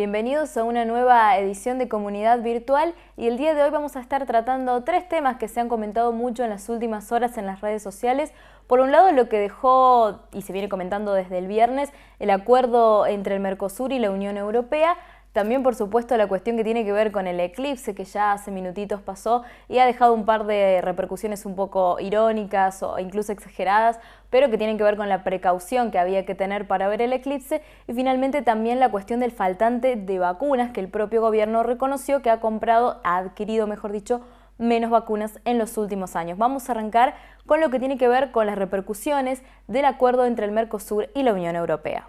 Bienvenidos a una nueva edición de Comunidad Virtual y el día de hoy vamos a estar tratando tres temas que se han comentado mucho en las últimas horas en las redes sociales. Por un lado, lo que dejó y se viene comentando desde el viernes, el acuerdo entre el Mercosur y la Unión Europea, también, por supuesto, la cuestión que tiene que ver con el eclipse, que ya hace minutitos pasó y ha dejado un par de repercusiones un poco irónicas o incluso exageradas, pero que tienen que ver con la precaución que había que tener para ver el eclipse. Y finalmente también la cuestión del faltante de vacunas, que el propio gobierno reconoció que ha comprado, ha adquirido, mejor dicho, menos vacunas en los últimos años. Vamos a arrancar con lo que tiene que ver con las repercusiones del acuerdo entre el Mercosur y la Unión Europea.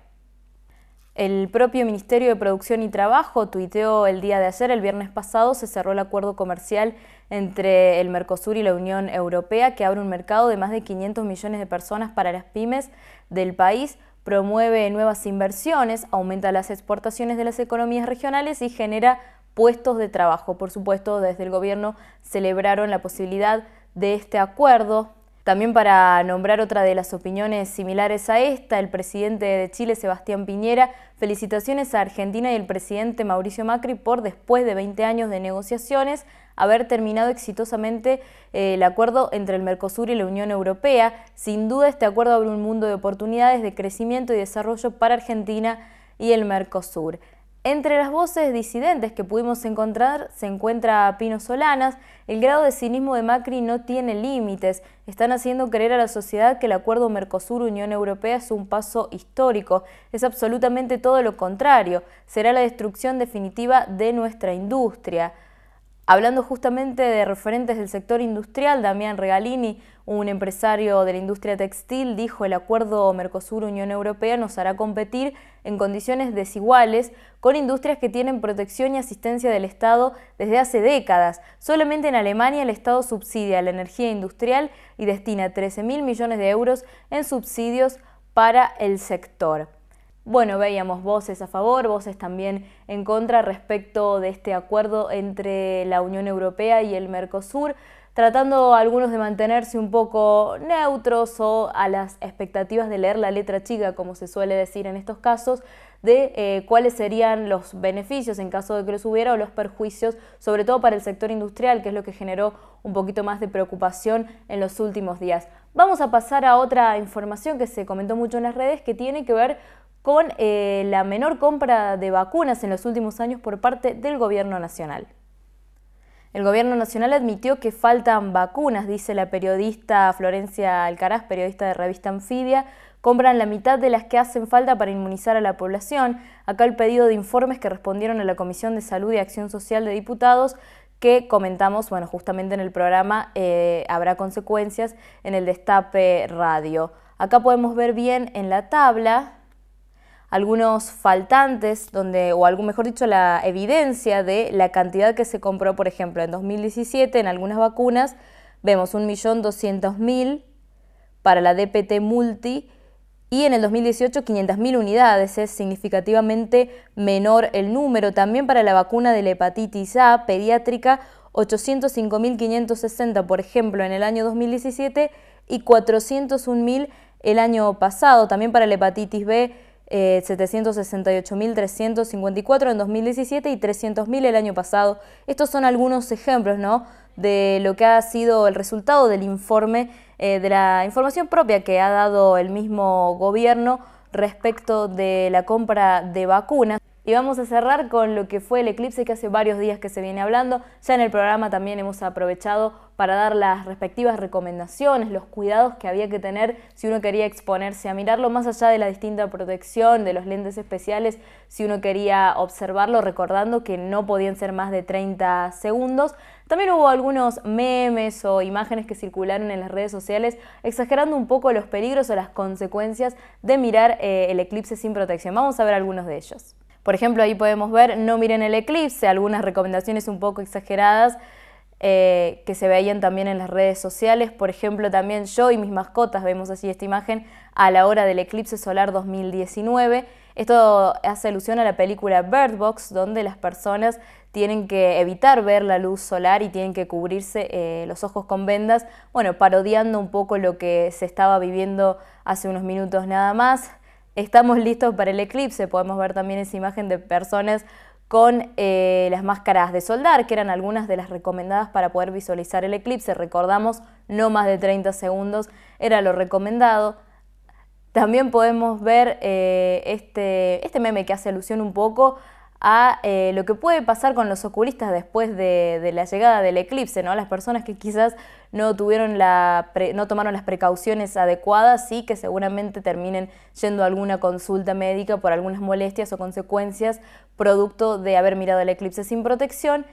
El propio Ministerio de Producción y Trabajo tuiteó el día de ayer, el viernes pasado, se cerró el acuerdo comercial entre el Mercosur y la Unión Europea que abre un mercado de más de 500 millones de personas para las pymes del país, promueve nuevas inversiones, aumenta las exportaciones de las economías regionales y genera puestos de trabajo. Por supuesto, desde el gobierno celebraron la posibilidad de este acuerdo también para nombrar otra de las opiniones similares a esta, el presidente de Chile, Sebastián Piñera, felicitaciones a Argentina y el presidente Mauricio Macri por, después de 20 años de negociaciones, haber terminado exitosamente eh, el acuerdo entre el Mercosur y la Unión Europea. Sin duda, este acuerdo abre un mundo de oportunidades de crecimiento y desarrollo para Argentina y el Mercosur. Entre las voces disidentes que pudimos encontrar se encuentra Pino Solanas. El grado de cinismo de Macri no tiene límites. Están haciendo creer a la sociedad que el acuerdo Mercosur-Unión Europea es un paso histórico. Es absolutamente todo lo contrario. Será la destrucción definitiva de nuestra industria. Hablando justamente de referentes del sector industrial, Damián Regalini, un empresario de la industria textil, dijo el acuerdo Mercosur-Unión Europea nos hará competir en condiciones desiguales con industrias que tienen protección y asistencia del Estado desde hace décadas. Solamente en Alemania el Estado subsidia la energía industrial y destina 13.000 millones de euros en subsidios para el sector. Bueno, veíamos voces a favor, voces también en contra respecto de este acuerdo entre la Unión Europea y el Mercosur, tratando algunos de mantenerse un poco neutros o a las expectativas de leer la letra chica, como se suele decir en estos casos, de eh, cuáles serían los beneficios en caso de que los hubiera o los perjuicios, sobre todo para el sector industrial, que es lo que generó un poquito más de preocupación en los últimos días. Vamos a pasar a otra información que se comentó mucho en las redes que tiene que ver con eh, la menor compra de vacunas en los últimos años por parte del Gobierno Nacional. El Gobierno Nacional admitió que faltan vacunas, dice la periodista Florencia Alcaraz, periodista de revista Anfibia. Compran la mitad de las que hacen falta para inmunizar a la población. Acá el pedido de informes que respondieron a la Comisión de Salud y Acción Social de Diputados que comentamos, bueno, justamente en el programa eh, habrá consecuencias en el destape radio. Acá podemos ver bien en la tabla algunos faltantes donde, o algún, mejor dicho, la evidencia de la cantidad que se compró, por ejemplo, en 2017 en algunas vacunas, vemos 1.200.000 para la DPT multi y en el 2018 500.000 unidades, es significativamente menor el número. También para la vacuna de la hepatitis A pediátrica, 805.560, por ejemplo, en el año 2017 y 401.000 el año pasado. También para la hepatitis B, 768.354 eh, en 2017 y 300.000 el año pasado. Estos son algunos ejemplos de lo que ha sido el resultado del informe, eh, de la información propia que ha dado el mismo gobierno respecto de la compra de vacunas. Y vamos a cerrar con lo que fue el eclipse que hace varios días que se viene hablando. Ya en el programa también hemos aprovechado para dar las respectivas recomendaciones, los cuidados que había que tener si uno quería exponerse a mirarlo, más allá de la distinta protección, de los lentes especiales, si uno quería observarlo, recordando que no podían ser más de 30 segundos. También hubo algunos memes o imágenes que circularon en las redes sociales exagerando un poco los peligros o las consecuencias de mirar eh, el eclipse sin protección. Vamos a ver algunos de ellos. Por ejemplo, ahí podemos ver, no miren el eclipse, algunas recomendaciones un poco exageradas eh, que se veían también en las redes sociales. Por ejemplo, también yo y mis mascotas vemos así esta imagen a la hora del eclipse solar 2019. Esto hace alusión a la película Bird Box, donde las personas tienen que evitar ver la luz solar y tienen que cubrirse eh, los ojos con vendas, bueno, parodiando un poco lo que se estaba viviendo hace unos minutos nada más estamos listos para el eclipse. Podemos ver también esa imagen de personas con eh, las máscaras de soldar, que eran algunas de las recomendadas para poder visualizar el eclipse. Recordamos, no más de 30 segundos era lo recomendado. También podemos ver eh, este, este meme que hace alusión un poco a eh, lo que puede pasar con los oculistas después de, la llegada del eclipse, ¿no? Las personas que quizás no tuvieron la no tomaron las precauciones adecuadas y que seguramente terminen yendo a alguna consulta médica por algunas molestias o consecuencias producto de haber mirado el eclipse sin protección.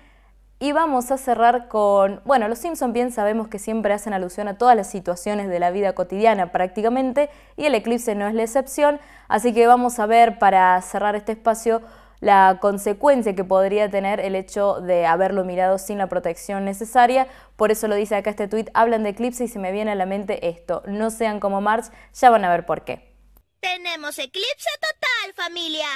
Y vamos a cerrar con, bueno, los Simpson bien sabemos que siempre hacen alusión a todas las situaciones de la vida cotidiana prácticamente y el eclipse no es la excepción, así que vamos a ver para cerrar este espacio la consecuencia que podría tener el hecho de haberlo mirado sin la protección necesaria. Por eso lo dice acá este tuit, hablan de eclipse y se me viene a la mente esto, no sean como marx ya van a ver por qué. Tenemos eclipse total, familia.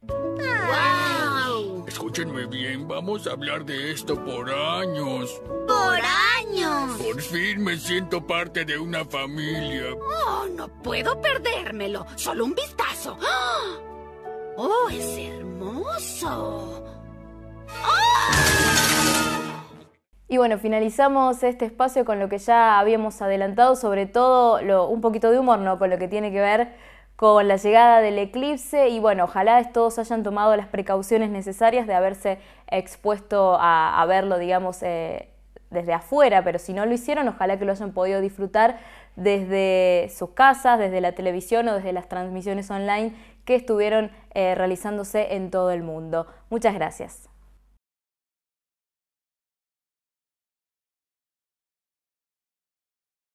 ¡Wow! Escúchenme bien, vamos a hablar de esto por años. ¡Por años! Por fin me siento parte de una familia. Oh, no puedo perdérmelo. Solo un vistazo. ¡Oh, es ese y bueno, finalizamos este espacio con lo que ya habíamos adelantado, sobre todo un poquito de humor, ¿no? con lo que tiene que ver con la llegada del eclipse y bueno, ojalá todos hayan tomado las precauciones necesarias de haberse expuesto a, verlo, digamos, eh, desde afuera, pero si no lo hicieron, ojalá que lo hayan podido disfrutar desde sus casas, desde la televisión o desde las transmisiones online que estuvieron eh, realizándose en todo el mundo. Muchas gracias.